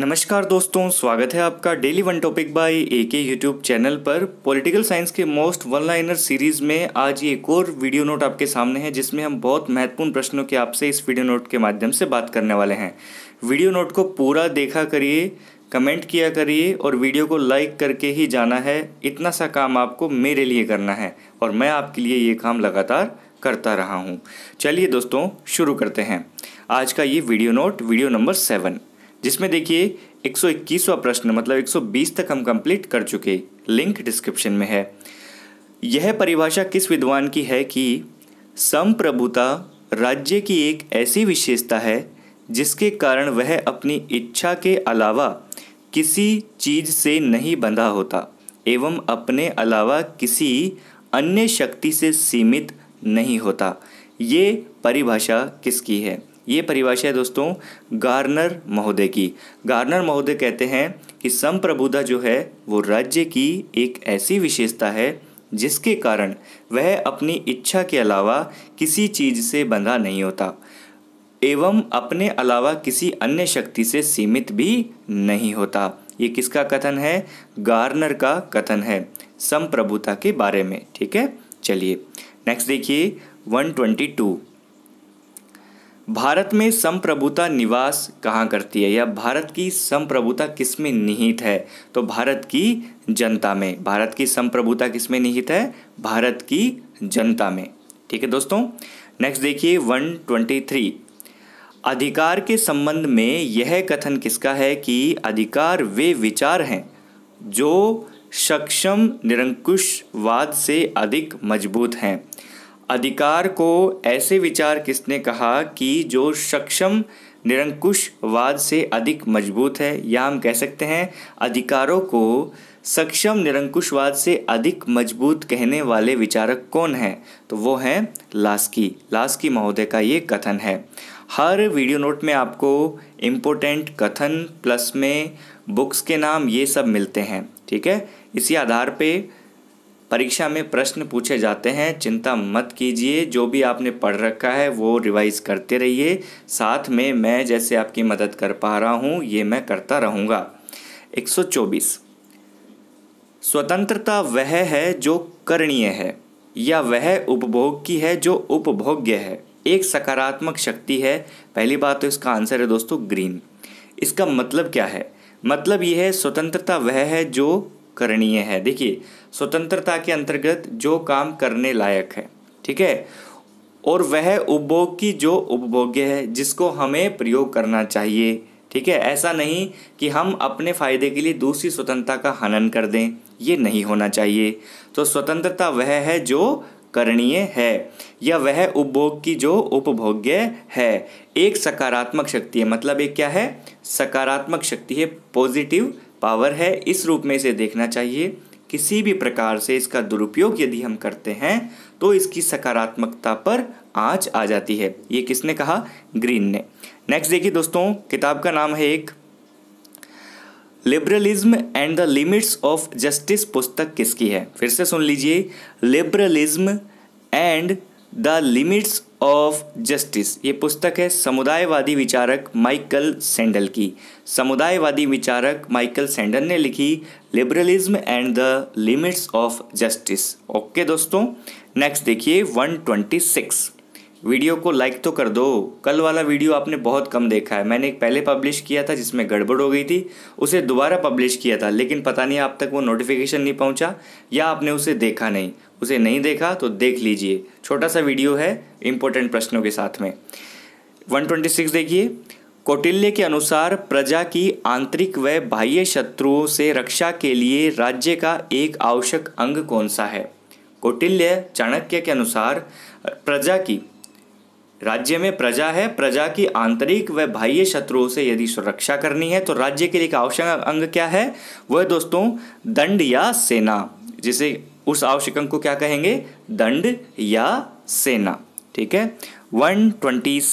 नमस्कार दोस्तों स्वागत है आपका daily one topic by A K YouTube channel पर पॉलिटिकल साइंस के मोस्ट वन लाइनर सीरीज में आज ये एक और वीडियो नोट आपके सामने है जिसमें हम बहुत महत्वपूर्ण प्रश्नों के आपसे इस वीडियो नोट के माध्यम से बात करने वाले हैं वीडियो नोट को पूरा देखा करिए कमेंट किया करिए और वीडियो को लाइक करके ही जाना है इतना सा काम आपको मेरे लिए करना है और मैं आपके लिए ये काम लगातार करता रहा हूँ चलिए दोस्तों शुरू करते हैं आज का ये video note video number seven जिसमें देखिए 121वां प्रश्न मतलब 120 तक हम कंप्लीट कर चुके लिंक डिस्क्रिप्शन में है यह परिभाषा किस विद्वान की है कि संप्रभुता राज्य की एक ऐसी विशेषता है जिसके कारण वह अपनी इच्छा के अलावा किसी चीज से नहीं बंधा होता एवं अपने अलावा किसी अन्य शक्ति से सीमित नहीं होता ये परिभाषा किसकी है ये परिभाषा है दोस्तों गार्नर महोदय की गार्नर महोदय कहते हैं कि संप्रभुता जो है वो राज्य की एक ऐसी विशेषता है जिसके कारण वह अपनी इच्छा के अलावा किसी चीज़ से बंधा नहीं होता एवं अपने अलावा किसी अन्य शक्ति से सीमित भी नहीं होता ये किसका कथन है गार्नर का कथन है संप्रभुता के बारे में ठीक है चलिए नेक्स्ट देखिए 122 भारत में संप्रभुता निवास कहाँ करती है या भारत की संप्रभुता किस में निहित है तो भारत की जनता में भारत की संप्रभुता किस में निहित है भारत की जनता में ठीक है दोस्तों नेक्स्ट देखिए 123 अधिकार के संबंध में यह कथन किसका है कि अधिकार वे विचार हैं जो सक्षम निरंकुशवाद से अधिक मजबूत हैं अधिकार को ऐसे विचार किसने कहा कि जो सक्षम निरंकुशवाद से अधिक मजबूत है या हम कह सकते हैं अधिकारों को सक्षम निरंकुशवाद से अधिक मजबूत कहने वाले विचारक कौन हैं तो वो हैं लास्की लास्की महोदय का ये कथन है हर वीडियो नोट में आपको इम्पोर्टेंट कथन प्लस में बुक्स के नाम ये सब मिलते हैं ठीक है इसी आधार पे परीक्षा में प्रश्न पूछे जाते हैं चिंता मत कीजिए जो भी आपने पढ़ रखा है वो रिवाइज करते रहिए साथ में मैं जैसे आपकी मदद कर पा रहा हूँ ये मैं करता रहूँगा 124 स्वतंत्रता वह है जो करणीय है या वह उपभोग की है जो उपभोग्य है एक सकारात्मक शक्ति है पहली बात तो इसका आंसर है दोस्तों ग्रीन इसका मतलब क्या है मतलब यह है स्वतंत्रता वह है जो करणीय है देखिए स्वतंत्रता के अंतर्गत जो काम करने लायक है ठीक है और वह उपभोग की जो उपभोग्य है जिसको हमें प्रयोग करना चाहिए ठीक है ऐसा नहीं कि हम अपने फ़ायदे के लिए दूसरी स्वतंत्रता का हनन कर दें ये नहीं होना चाहिए तो स्वतंत्रता वह है जो करणीय है या वह उपभोग की जो उपभोग्य है एक सकारात्मक शक्ति है मतलब एक क्या है सकारात्मक शक्ति है पॉजिटिव पावर है इस रूप में इसे देखना चाहिए किसी भी प्रकार से इसका दुरुपयोग यदि हम करते हैं तो इसकी सकारात्मकता पर आँच आ जाती है ये किसने कहा ग्रीन ने नेक्स्ट देखिए दोस्तों किताब का नाम है एक liberalism and the limits of justice पुस्तक किसकी है फिर से सुन लीजिए liberalism and the limits of justice ये पुस्तक है समुदायवादी विचारक माइकल सेंडल की समुदायवादी विचारक माइकल सेंडल ने लिखी liberalism and the limits of justice okay दोस्तों नेक्स्ट देखिए 126 वीडियो को लाइक तो कर दो कल वाला वीडियो आपने बहुत कम देखा है मैंने एक पहले पब्लिश किया था जिसमें गड़बड़ हो गई थी उसे दोबारा पब्लिश किया था लेकिन पता नहीं आप तक वो नोटिफिकेशन नहीं पहुँचा या आपने उसे देखा नहीं उसे नहीं देखा तो देख लीजिए छोटा सा वीडियो है इंपॉर्टेंट प्रश्नों के साथ में 126 देखिए कौटिल्य के अनुसार प्रजा की आंतरिक व बाह्य शत्रुओं से रक्षा के लिए राज्य का एक आवश्यक अंग कौन सा है कौटिल्य चाणक्य के अनुसार प्रजा की राज्य में प्रजा है प्रजा की आंतरिक व बाह्य शत्रुओं से यदि सुरक्षा करनी है तो राज्य के लिए आवश्यक अंग क्या है वह दोस्तों दंड या सेना जिसे उस आवश्यक अंग को क्या कहेंगे दंड या सेना ठीक है 127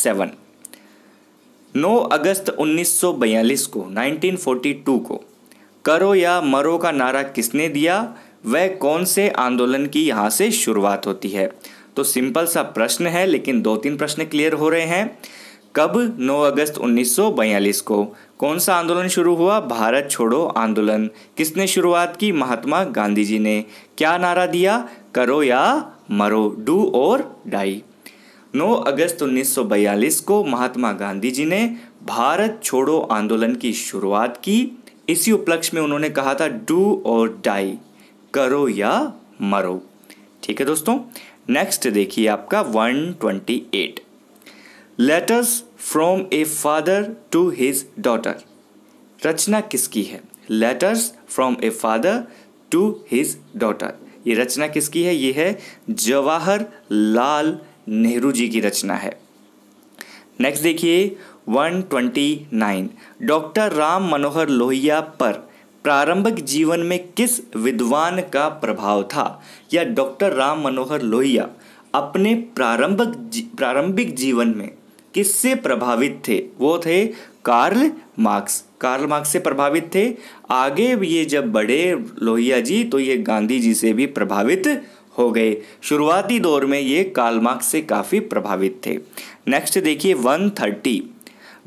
9 अगस्त 1942 को 1942 को करो या मरो का नारा किसने दिया वह कौन से आंदोलन की यहाँ से शुरुआत होती है तो सिंपल सा प्रश्न है लेकिन दो तीन प्रश्न क्लियर हो रहे हैं कब 9 अगस्त 1942 को कौन सा आंदोलन शुरू हुआ भारत छोड़ो आंदोलन किसने शुरुआत की महात्मा गांधी जी ने क्या नारा दिया करो या मरो डू और डाई 9 अगस्त 1942 को महात्मा गांधी जी ने भारत छोड़ो आंदोलन की शुरुआत की इसी उपलक्ष्य में उन्होंने कहा था डू और डाई करो या मरो ठीक है दोस्तों नेक्स्ट देखिए आपका 128 letters from a father to his daughter रचना किसकी है letters from a father to his daughter ये रचना किसकी है ये है जवाहर लाल नेहरू जी की रचना है नेक्स्ट देखिए 129 डॉक्टर राम मनोहर लोहिया पर प्रारंभिक जीवन में किस विद्वान का प्रभाव था या डॉक्टर राम मनोहर लोहिया अपने प्रारंभिक जी, प्रारंभिक जीवन में किससे प्रभावित थे वो थे कार्ल मार्क्स कार्ल मार्क्स से प्रभावित थे आगे ये जब बढ़े लोहिया जी तो ये गांधी जी से भी प्रभावित हो गए शुरुआती दौर में ये कार्ल मार्क्स से काफ़ी प्रभावित थे नेक्स्ट देखिए वन थर्टी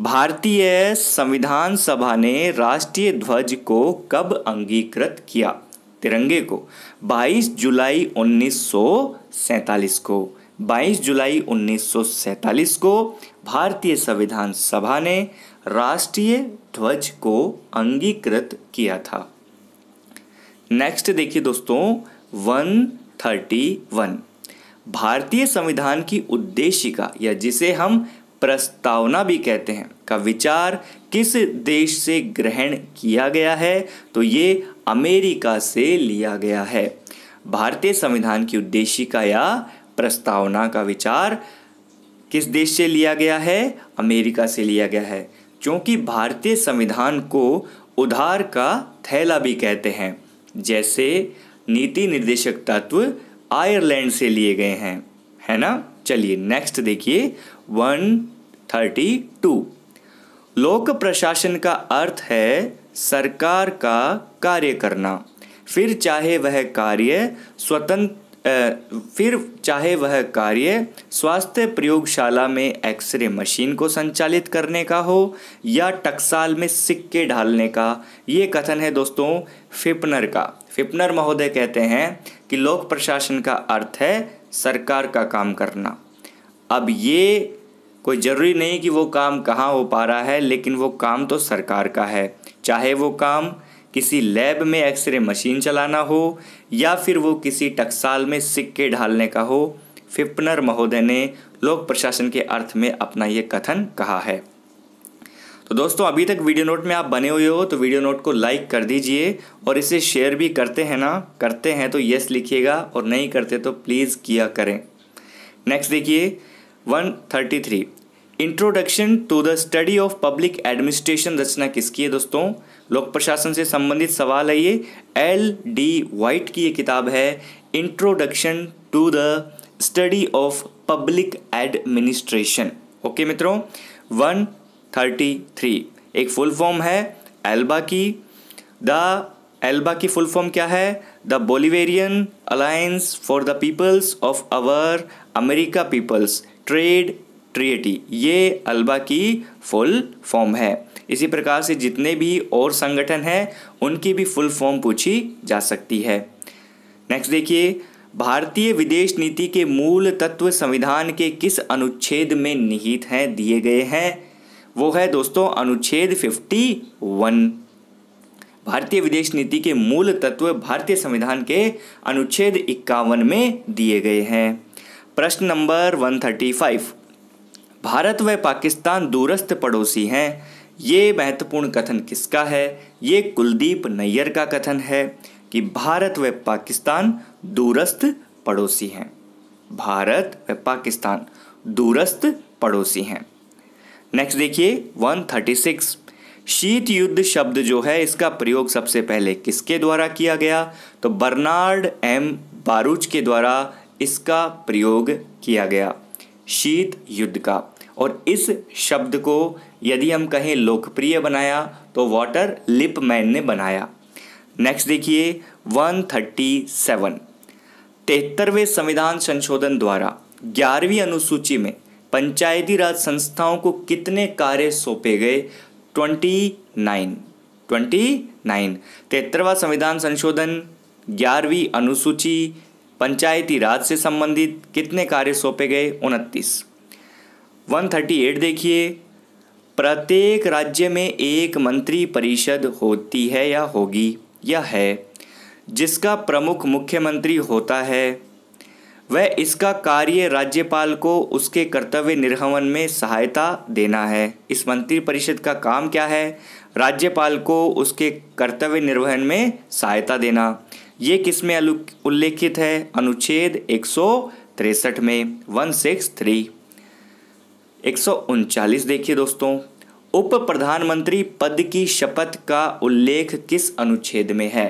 भारतीय संविधान सभा ने राष्ट्रीय ध्वज को कब अंगीकृत किया तिरंगे को 22 जुलाई 1947 को 22 जुलाई 1947 को भारतीय संविधान सभा ने राष्ट्रीय ध्वज को अंगीकृत किया था नेक्स्ट देखिए दोस्तों वन थर्टी वन भारतीय संविधान की उद्देशिका या जिसे हम प्रस्तावना भी कहते हैं का विचार किस देश से ग्रहण किया गया है तो ये अमेरिका से लिया गया है भारतीय संविधान की उद्देशिका या प्रस्तावना का विचार किस देश से लिया गया है अमेरिका से लिया गया है क्योंकि भारतीय संविधान को उधार का थैला भी कहते हैं जैसे नीति निर्देशक तत्व आयरलैंड से लिए गए हैं है ना चलिए नेक्स्ट देखिए वन थर्टी टू लोक प्रशासन का अर्थ है सरकार का कार्य करना फिर चाहे वह कार्य स्वतंत्र फिर चाहे वह कार्य स्वास्थ्य प्रयोगशाला में एक्सरे मशीन को संचालित करने का हो या टकसाल में सिक्के ढालने का ये कथन है दोस्तों फिपनर का फिपनर महोदय कहते हैं कि लोक प्रशासन का अर्थ है सरकार का काम करना अब ये कोई ज़रूरी नहीं कि वो काम कहाँ हो पा रहा है लेकिन वो काम तो सरकार का है चाहे वो काम किसी लैब में एक्सरे मशीन चलाना हो या फिर वो किसी टकसाल में सिक्के ढालने का हो फिपनर महोदय ने लोक प्रशासन के अर्थ में अपना ये कथन कहा है तो दोस्तों अभी तक वीडियो नोट में आप बने हुए हो तो वीडियो नोट को लाइक कर दीजिए और इसे शेयर भी करते हैं ना करते हैं तो यस लिखिएगा और नहीं करते तो प्लीज़ किया करें नेक्स्ट देखिए 133 introduction to the study of public administration रचना किसकी है दोस्तों लोक प्रशासन से संबंधित सवाल है ये एल डी वाइट की ये किताब है introduction to the study of public administration okay मित्रों 133 एक फुल फॉर्म है एल्बा की द एल्बा की फुल फॉर्म क्या है the Bolivarian alliance for the peoples of our America peoples trade treaty ये अल्बा की फुल फॉर्म है इसी प्रकार से जितने भी और संगठन हैं उनकी भी फुल फॉर्म पूछी जा सकती है नेक्स्ट देखिए भारतीय विदेश नीति के मूल तत्व संविधान के किस अनुच्छेद में निहित हैं दिए गए हैं वो है दोस्तों अनुच्छेद 51 भारतीय विदेश नीति के मूल तत्व भारतीय संविधान के अनुच्छेद इक्यावन में दिए गए हैं प्रश्न नंबर 135 भारत व पाकिस्तान दूरस्थ पड़ोसी हैं ये महत्वपूर्ण कथन किसका है ये कुलदीप नैयर का कथन है कि भारत व पाकिस्तान दूरस्थ पड़ोसी हैं भारत व पाकिस्तान दूरस्थ पड़ोसी हैं नेक्स्ट देखिए 136 शीत युद्ध शब्द जो है इसका प्रयोग सबसे पहले किसके द्वारा किया गया तो बर्नार्ड एम बारूच के द्वारा इसका प्रयोग किया गया शीत युद्ध का और इस शब्द को यदि हम कहें लोकप्रिय बनाया तो वाटर मैन ने बनाया नेक्स्ट देखिए 137 तिहत्तरवें संविधान संशोधन द्वारा ग्यारहवीं अनुसूची में पंचायती राज संस्थाओं को कितने कार्य सौंपे गए ट्वेंटी नाइन ट्वेंटी नाइन तिहत्तरवा संविधान संशोधन ग्यारहवीं अनुसूची पंचायती राज से संबंधित कितने कार्य सौंपे गए उनतीस 138 देखिए प्रत्येक राज्य में एक मंत्री परिषद होती है या होगी या है जिसका प्रमुख मुख्यमंत्री होता है वह इसका कार्य राज्यपाल को उसके कर्तव्य निर्वहन में सहायता देना है इस मंत्री परिषद का काम क्या है राज्यपाल को उसके कर्तव्य निर्वहन में सहायता देना ये किस में उल्लेखित है अनुच्छेद एक तिरसठ में वन सिक्स थ्री एक सौ उनचालीस देखिए दोस्तों उप प्रधानमंत्री पद की शपथ का उल्लेख किस अनुच्छेद में है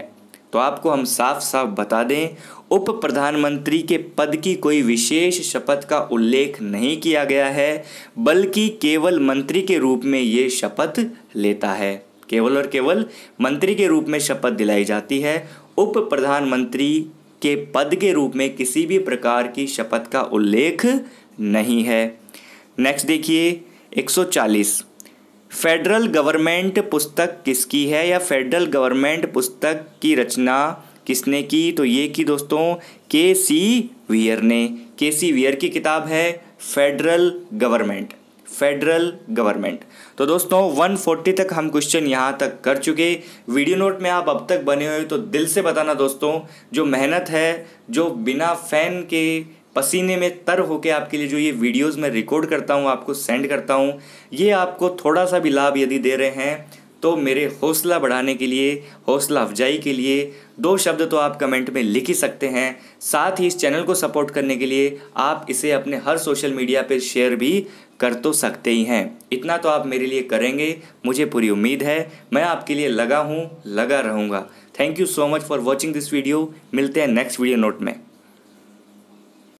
तो आपको हम साफ साफ बता दें उप प्रधानमंत्री के पद की कोई विशेष शपथ का उल्लेख नहीं किया गया है बल्कि केवल मंत्री के रूप में ये शपथ लेता है केवल और केवल मंत्री के रूप में शपथ दिलाई जाती है उप प्रधानमंत्री के पद के रूप में किसी भी प्रकार की शपथ का उल्लेख नहीं है नेक्स्ट देखिए 140 फेडरल गवर्नमेंट पुस्तक किसकी है या फेडरल गवर्नमेंट पुस्तक की रचना किसने की तो ये की दोस्तों के सी वियर ने के सी वियर की किताब है फेडरल गवर्नमेंट फेडरल गवर्नमेंट तो दोस्तों 140 तक हम क्वेश्चन यहाँ तक कर चुके वीडियो नोट में आप अब तक बने हुए तो दिल से बताना दोस्तों जो मेहनत है जो बिना फैन के पसीने में तर होके आपके लिए जो ये वीडियोस मैं रिकॉर्ड करता हूँ आपको सेंड करता हूँ ये आपको थोड़ा सा भी लाभ यदि दे रहे हैं तो मेरे हौसला बढ़ाने के लिए हौसला अफजाई के लिए दो शब्द तो आप कमेंट में लिख ही सकते हैं साथ ही इस चैनल को सपोर्ट करने के लिए आप इसे अपने हर सोशल मीडिया पर शेयर भी कर तो सकते ही हैं इतना तो आप मेरे लिए करेंगे मुझे पूरी उम्मीद है मैं आपके लिए लगा हूँ लगा रहूँगा thank you so much for watching this video मिलते हैं नेक्स्ट वीडियो नोट में